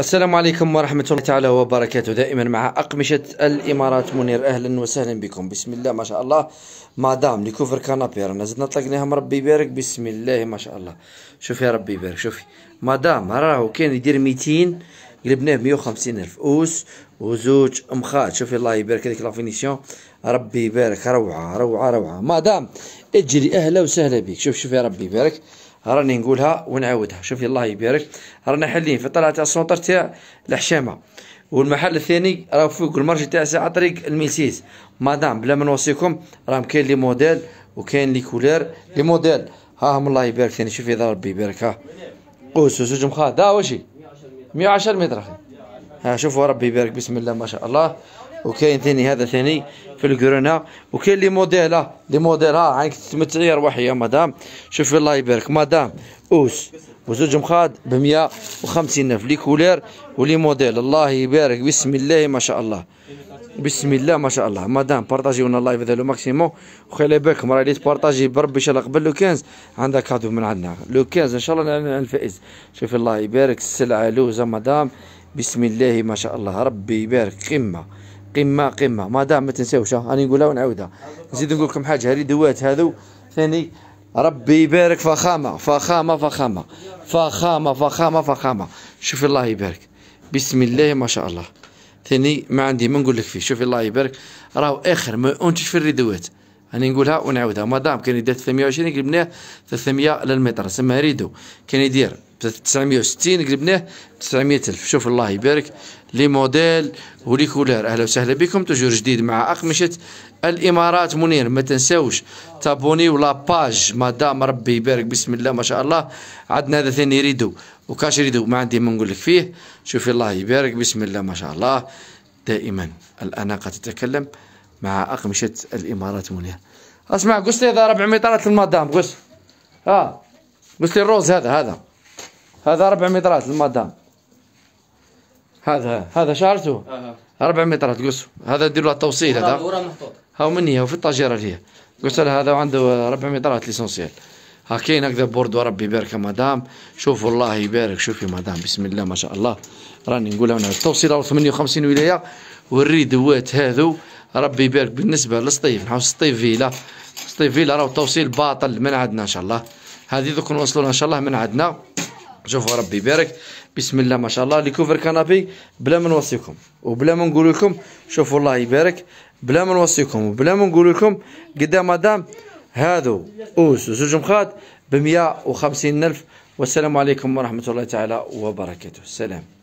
السلام عليكم ورحمة الله تعالى وبركاته دائما مع أقمشة الإمارات منير أهلا وسهلا بكم بسم الله ما شاء الله مدام لكوفر كنابي رانا زدنا طلقناهم ربي يبارك بسم الله ما شاء الله شوفي يا ربي يبارك شوفي مدام راهو كان يدير ميتين قلبناه بمية وخمسين ألف أوس وزوج مخات شوفي الله يبارك هذيك لافينيسيون ربي يبارك روعة روعة روعة مدام اجري أهلا وسهلا بك شوف شوفي ربي يبارك راني نقولها ونعاودها شوفي الله يبارك رانا حلين في طلعة السونتر تاع الحشامة والمحل الثاني راه فوق المرج تاع ساعة طريق الميسيس مدام بلا ما نوصيكم راهم كاين لي موديل وكاين لي كولير لي موديل هاهم الله يبارك ثاني شوفي اذا ربي يبارك ها قوس زوج مخاد ها واشي 110 متر اخي ها شوفوا ربي يبارك بسم الله ما شاء الله وكاين ثاني هذا ثاني في الكرونا وكاين لي موديل لي موديل ها عينك روحي يا مدام شوفي الله يبارك مدام اوس وزوج مخاد ب 150 الف لي كولير ولي موديل الله يبارك بسم الله ما شاء الله بسم الله ما شاء الله مدام بارطاجيونا اللايف هذا لو ماكسيموم وخلي بالكم راه اللي تبارطاجي بربي ان شاء الله قبل لو 15 عندها كادو من عندنا لو 15 ان شاء الله الفائز شوفي الله يبارك السلعه لوزه مدام بسم الله ما شاء الله ربي يبارك قمه قمه قمه مدام ما تنساوش راني نقولها ونعاودها نزيد نقول لكم حاجه هذه دوات هذو ثاني ربي يبارك فخامه فخامه فخامه فخامه فخامه فخامه شوف الله يبارك بسم الله ما شاء الله ثاني ما عندي ما نقول لك فيه شوف الله يبارك راهو اخر ما انتش في الريدوات راني نقولها ونعاودها مدام كان يدير 320 قلبناه 300 للمتر سما ريدو كان يدير 960 قلبناه 900000 شوف الله يبارك لي موديل ولي كولار أهلا وسهلا بكم تجور جديد مع أقمشة الإمارات منير ما تنساوش تابوني ولا باج مدام ربي يبارك بسم الله ما شاء الله عندنا هذا ثاني ريدو وكاش ريدو ما عندي ما نقول لك فيه شوفي الله يبارك بسم الله ما شاء الله دائما الأناقة تتكلم مع أقمشة الإمارات منير اسمع قلت لي هذا 400 المدام قلت اه قلت لي الروز هذا هذا هذا ربع مترات المدام هذا هذا شارته آه. ربع مترات قصه هذا دير له التوصيل هذا ورا محطوط هاو مني هو في الطاجيره فيه قلت له هذا عنده ربع مترات ليسونسيال ها كاين هكذا بورد وربي يبارك مدام شوفوا الله يبارك شوفي مدام بسم الله ما شاء الله راني نقولها من التوصيل 58 ولايه والريدوات هذو ربي يبارك بالنسبه للسطيف نحوس سطيف فيلا سطيف فيلا راهو التوصيل باطل من عندنا ان شاء الله هذه دوك نوصلوا ان شاء الله من عندنا شوف ربي يبارك بسم الله ما شاء الله ليكوفر كنابي بلا ما نوصيكم وبلا ما نقول لكم شوفوا الله يبارك بلا ما نوصيكم وبلا ما نقول لكم قدام مدام هادو اوس وزوج مخاد ب 150 الف والسلام عليكم ورحمه الله تعالى وبركاته سلام